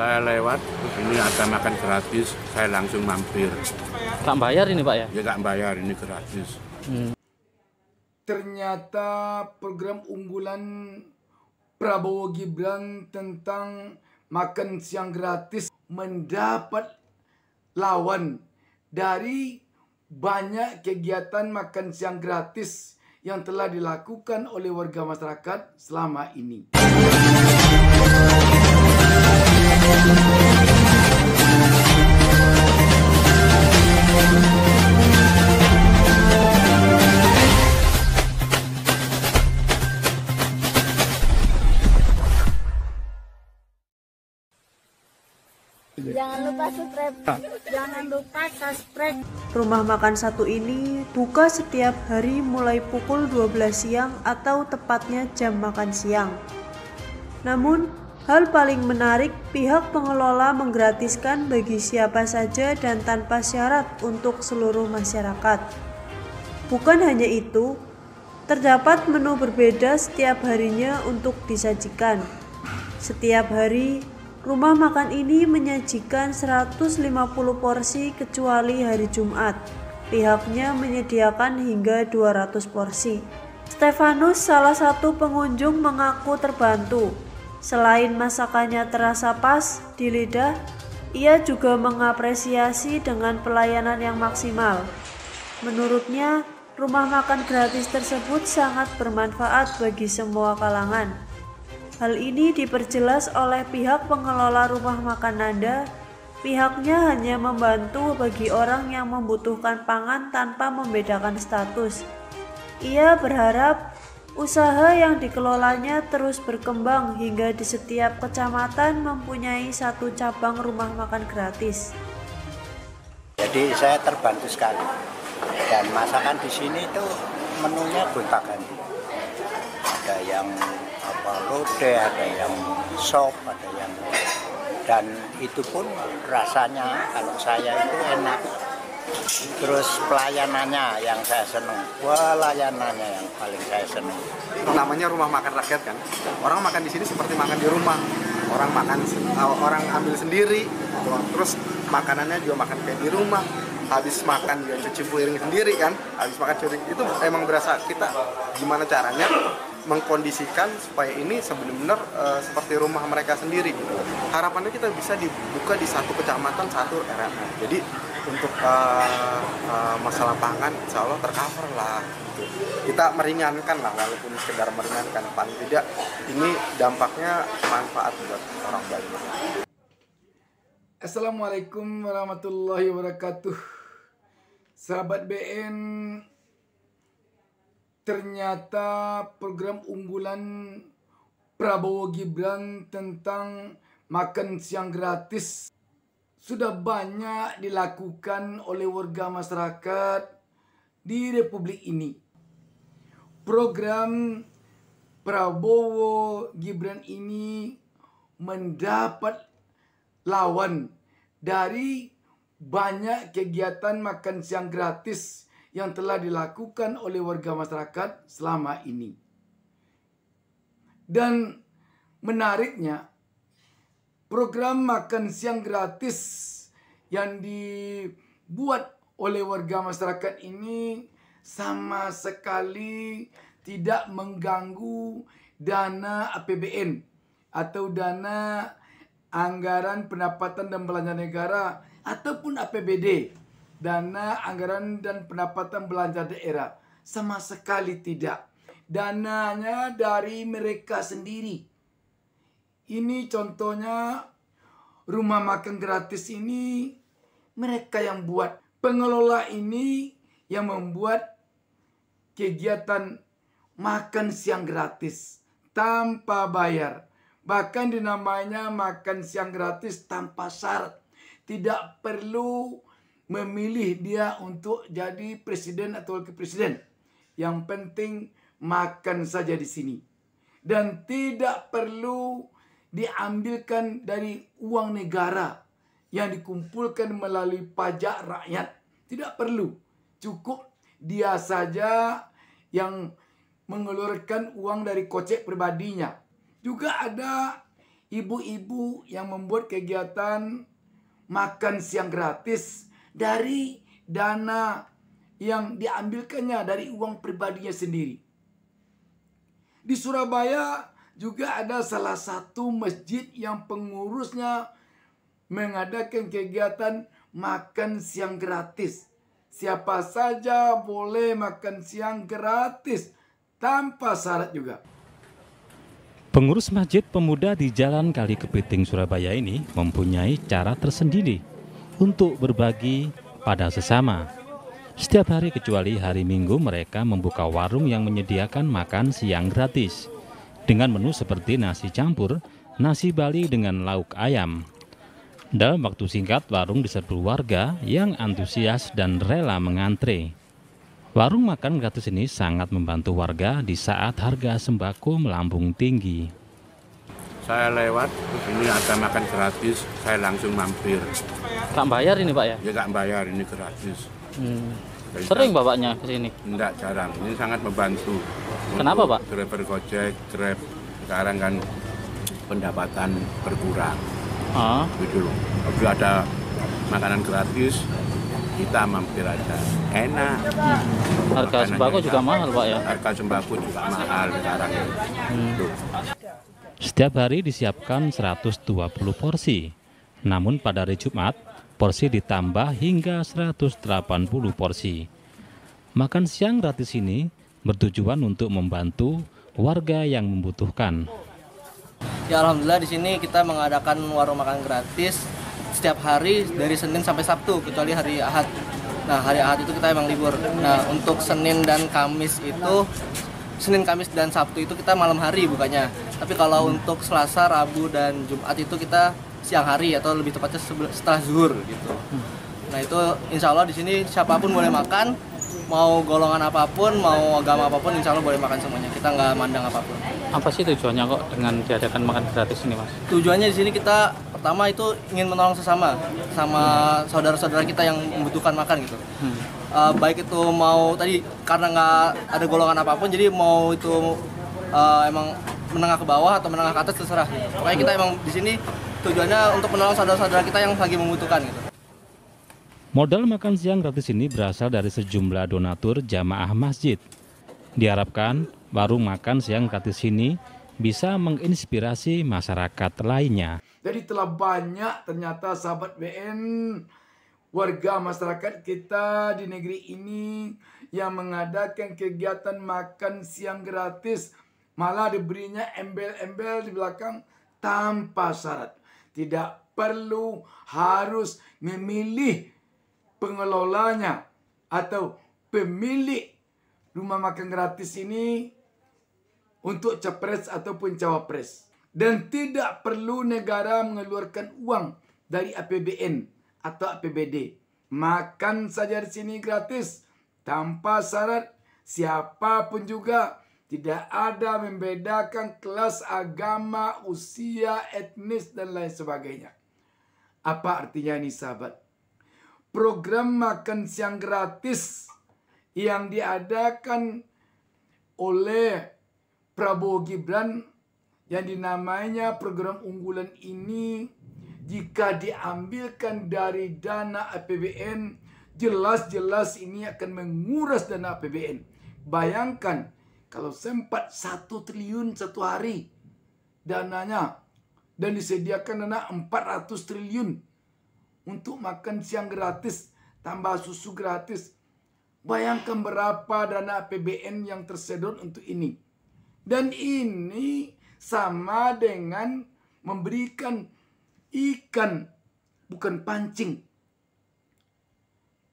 Saya lewat, ini ada makan gratis, saya langsung mampir. Tak bayar ini Pak ya? Ya tak bayar, ini gratis. Hmm. Ternyata program unggulan Prabowo Gibran tentang makan siang gratis mendapat lawan dari banyak kegiatan makan siang gratis yang telah dilakukan oleh warga masyarakat selama ini. Jangan lupa subscribe. Ah. Jangan lupa subscribe. Rumah makan satu ini buka setiap hari mulai pukul 12 siang atau tepatnya jam makan siang. Namun, Hal paling menarik, pihak pengelola menggratiskan bagi siapa saja dan tanpa syarat untuk seluruh masyarakat. Bukan hanya itu, terdapat menu berbeda setiap harinya untuk disajikan. Setiap hari, rumah makan ini menyajikan 150 porsi kecuali hari Jumat. Pihaknya menyediakan hingga 200 porsi. Stefanus, salah satu pengunjung, mengaku terbantu Selain masakannya terasa pas di lidah, ia juga mengapresiasi dengan pelayanan yang maksimal. Menurutnya, rumah makan gratis tersebut sangat bermanfaat bagi semua kalangan. Hal ini diperjelas oleh pihak pengelola rumah makan Nanda. Pihaknya hanya membantu bagi orang yang membutuhkan pangan tanpa membedakan status. Ia berharap Usaha yang dikelolanya terus berkembang hingga di setiap kecamatan mempunyai satu cabang rumah makan gratis. Jadi saya terbantu sekali. Dan masakan di sini itu menunya gonta Ada yang apa lode, ada yang sop, ada yang dan itu pun rasanya kalau saya itu enak terus pelayanannya yang saya senang pelayanannya yang paling saya senang namanya rumah makan rakyat kan orang makan di sini seperti makan di rumah orang makan eh, orang ambil sendiri terus makanannya juga makan kayak di rumah habis makan juga cuci piring sendiri kan habis makan cuci itu emang berasa kita gimana caranya mengkondisikan supaya ini sebenar-benar uh, seperti rumah mereka sendiri gitu. Harapannya kita bisa dibuka di satu kecamatan satu RNA. Jadi untuk uh, uh, masalah pangan insya Allah tercover lah gitu. kita meringankan lah walaupun sekedar meringankan paling tidak ini dampaknya manfaat buat orang banyak Assalamualaikum warahmatullahi wabarakatuh sahabat BN ternyata program unggulan Prabowo Gibran tentang makan siang gratis sudah banyak dilakukan oleh warga masyarakat di republik ini. Program Prabowo Gibran ini mendapat lawan dari banyak kegiatan makan siang gratis yang telah dilakukan oleh warga masyarakat selama ini. Dan menariknya program makan siang gratis yang dibuat oleh warga masyarakat ini sama sekali tidak mengganggu dana APBN atau dana anggaran pendapatan dan belanja negara ataupun APBD dana anggaran dan pendapatan belanja daerah sama sekali tidak dananya dari mereka sendiri ini contohnya rumah makan gratis ini mereka yang buat. Pengelola ini yang membuat kegiatan makan siang gratis tanpa bayar. Bahkan dinamanya makan siang gratis tanpa syarat. Tidak perlu memilih dia untuk jadi presiden atau wakil presiden. Yang penting makan saja di sini. Dan tidak perlu diambilkan dari uang negara yang dikumpulkan melalui pajak rakyat. Tidak perlu. Cukup dia saja yang mengeluarkan uang dari kocek pribadinya. Juga ada ibu-ibu yang membuat kegiatan makan siang gratis dari dana yang diambilkannya dari uang pribadinya sendiri. Di Surabaya juga ada salah satu masjid yang pengurusnya mengadakan kegiatan makan siang gratis. Siapa saja boleh makan siang gratis tanpa syarat juga. Pengurus Masjid Pemuda di Jalan Kali Kepiting Surabaya ini mempunyai cara tersendiri untuk berbagi pada sesama. Setiap hari kecuali hari Minggu mereka membuka warung yang menyediakan makan siang gratis dengan menu seperti nasi campur, nasi Bali dengan lauk ayam. Dalam waktu singkat, warung diserbu warga yang antusias dan rela mengantre. Warung makan gratis ini sangat membantu warga di saat harga sembako melambung tinggi. Saya lewat, ini ada makan gratis, saya langsung mampir. Tak bayar ini Pak ya? Ya tak bayar, ini gratis. Hmm. Sering bapaknya ke sini? Enggak, jarang. Ini sangat membantu. Kenapa Pak? Driver Gojek, Grab sekarang kan pendapatan berkurang. Ah. Gitu loh. Tapi ada makanan gratis, kita mampir aja enak hmm. harga Makanan sembako enak. juga mahal pak ya harga sembako juga mahal sekarang hmm. setiap hari disiapkan 120 porsi namun pada hari Jumat porsi ditambah hingga 180 porsi makan siang gratis ini bertujuan untuk membantu warga yang membutuhkan. Ya alhamdulillah di sini kita mengadakan warung makan gratis setiap hari dari Senin sampai Sabtu kecuali hari Ahad. Nah, hari Ahad itu kita emang libur. Nah, untuk Senin dan Kamis itu Senin, Kamis dan Sabtu itu kita malam hari bukannya. Tapi kalau hmm. untuk Selasa, Rabu dan Jumat itu kita siang hari atau lebih tepatnya setelah zuhur gitu. Hmm. Nah, itu insya Allah di sini siapapun boleh makan, mau golongan apapun, mau agama apapun, insya Allah boleh makan semuanya. Kita nggak mandang apapun. Apa sih tujuannya kok dengan diadakan makan gratis ini, Mas? Tujuannya di sini kita pertama itu ingin menolong sesama, sama saudara-saudara kita yang membutuhkan makan gitu. Hmm. Uh, baik itu mau tadi karena nggak ada golongan apapun, jadi mau itu uh, emang menengah ke bawah atau menengah ke atas terserah. Pokoknya kita emang di sini tujuannya untuk menolong saudara-saudara kita yang lagi membutuhkan gitu. Modal makan siang gratis ini berasal dari sejumlah donatur jamaah masjid. Diharapkan warung makan siang gratis ini bisa menginspirasi masyarakat lainnya. Jadi telah banyak ternyata sahabat BN warga masyarakat kita di negeri ini yang mengadakan kegiatan makan siang gratis malah diberinya embel-embel di belakang tanpa syarat tidak perlu harus memilih pengelolanya atau pemilik rumah makan gratis ini untuk capres ataupun cawapres. Dan tidak perlu negara mengeluarkan uang dari APBN atau APBD. Makan saja di sini gratis tanpa syarat siapapun juga tidak ada membedakan kelas agama, usia, etnis dan lain sebagainya. Apa artinya ini sahabat? program makan siang gratis yang diadakan oleh Prabowo Gibran yang dinamainya program unggulan ini jika diambilkan dari dana APBN jelas-jelas ini akan menguras dana APBN. Bayangkan kalau sempat satu triliun satu hari dananya dan disediakan dana 400 triliun untuk makan siang gratis, tambah susu gratis. Bayangkan berapa dana APBN yang tersedot untuk ini. Dan ini sama dengan memberikan ikan, bukan pancing.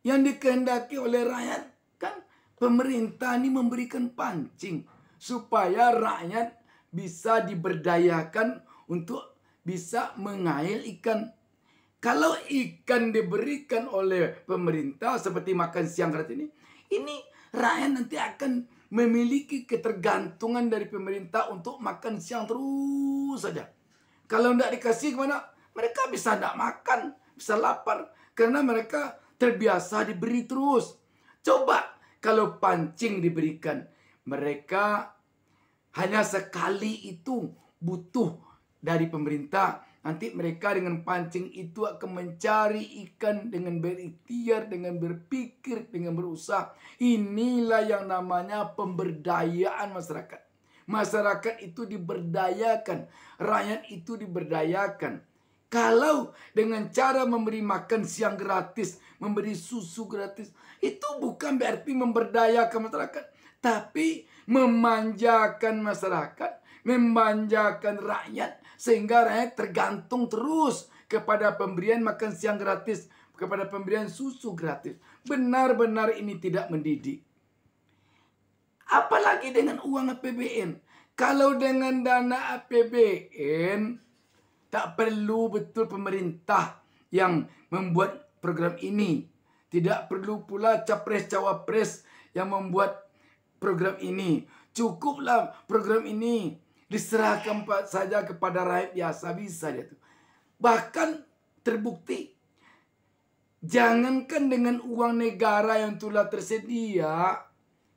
Yang dikehendaki oleh rakyat, kan pemerintah ini memberikan pancing. Supaya rakyat bisa diberdayakan untuk bisa mengail ikan kalau ikan diberikan oleh pemerintah seperti makan siang gratis ini, ini rakyat nanti akan memiliki ketergantungan dari pemerintah untuk makan siang terus saja. Kalau tidak dikasih kemana? Mereka bisa tidak makan, bisa lapar. Karena mereka terbiasa diberi terus. Coba kalau pancing diberikan. Mereka hanya sekali itu butuh dari pemerintah Nanti mereka dengan pancing itu akan mencari ikan dengan berikhtiar, dengan berpikir, dengan berusaha. Inilah yang namanya pemberdayaan masyarakat. Masyarakat itu diberdayakan, rakyat itu diberdayakan. Kalau dengan cara memberi makan siang gratis, memberi susu gratis, itu bukan berarti memberdayakan masyarakat, tapi memanjakan masyarakat, memanjakan rakyat, sehingga rakyat tergantung terus kepada pemberian makan siang gratis, kepada pemberian susu gratis. Benar-benar ini tidak mendidik. Apalagi dengan uang APBN. Kalau dengan dana APBN, tak perlu betul pemerintah yang membuat program ini. Tidak perlu pula capres-cawapres yang membuat program ini. Cukuplah program ini Diserahkan saja kepada rakyat biasa bisa dia tuh. Bahkan terbukti jangankan dengan uang negara yang telah tersedia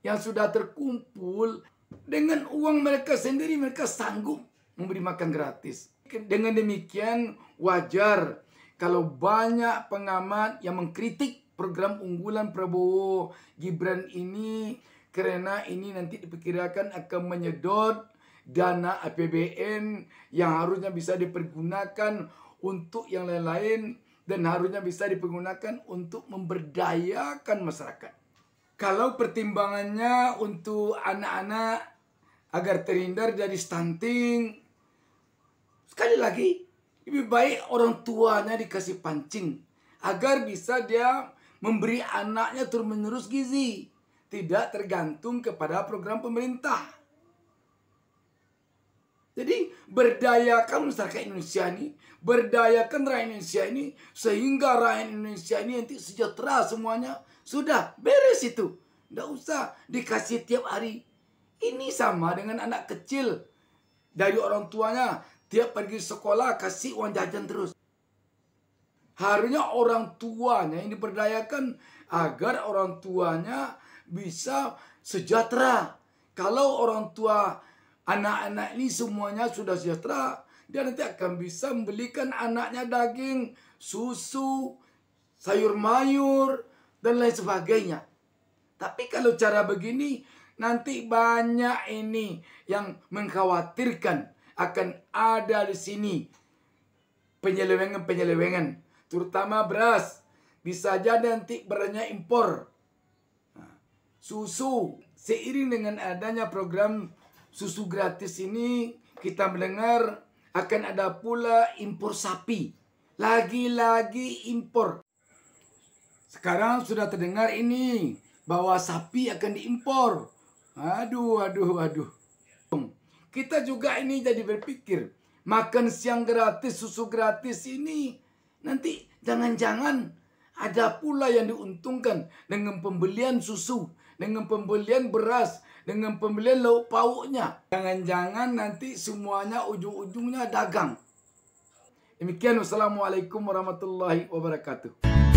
yang sudah terkumpul dengan uang mereka sendiri mereka sanggup memberi makan gratis. Dengan demikian wajar kalau banyak pengamat yang mengkritik program unggulan Prabowo Gibran ini karena ini nanti diperkirakan akan menyedot dana APBN yang harusnya bisa dipergunakan untuk yang lain-lain dan harusnya bisa dipergunakan untuk memberdayakan masyarakat. Kalau pertimbangannya untuk anak-anak agar terhindar dari stunting, sekali lagi lebih baik orang tuanya dikasih pancing agar bisa dia memberi anaknya terus-menerus gizi, tidak tergantung kepada program pemerintah. Jadi berdayakan masyarakat Indonesia ini, berdayakan rakyat Indonesia ini sehingga rakyat Indonesia ini nanti sejahtera semuanya. Sudah beres itu. Tidak usah dikasih tiap hari. Ini sama dengan anak kecil dari orang tuanya. Tiap pergi sekolah kasih uang jajan terus. Harusnya orang tuanya ini berdayakan agar orang tuanya bisa sejahtera. Kalau orang tua Anak-anak ini semuanya sudah sejahtera. Dia nanti akan bisa membelikan anaknya daging, susu, sayur mayur, dan lain sebagainya. Tapi kalau cara begini, nanti banyak ini yang mengkhawatirkan akan ada di sini penyelewengan-penyelewengan. Terutama beras. Bisa saja nanti berasnya impor. Nah, susu seiring dengan adanya program susu gratis ini kita mendengar akan ada pula impor sapi. Lagi-lagi impor. Sekarang sudah terdengar ini bahwa sapi akan diimpor. Aduh, aduh, aduh. Kita juga ini jadi berpikir, makan siang gratis, susu gratis ini nanti jangan-jangan ada pula yang diuntungkan dengan pembelian susu, dengan pembelian beras, dengan pembelian lauk pauknya. Jangan-jangan nanti semuanya ujung-ujungnya dagang. Demikian wassalamualaikum warahmatullahi wabarakatuh.